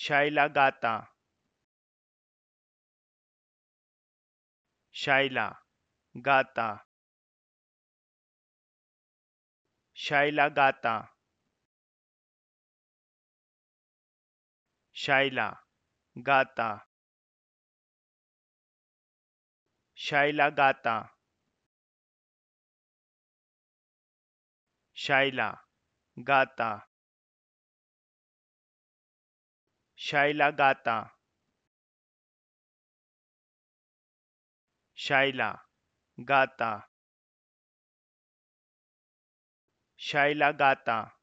शाइला गाता शाइला गाता शाइला गाता शाइला गाता शाइला गाता शाइला गाता शाइला गाता शाइला गाता शाइला गाता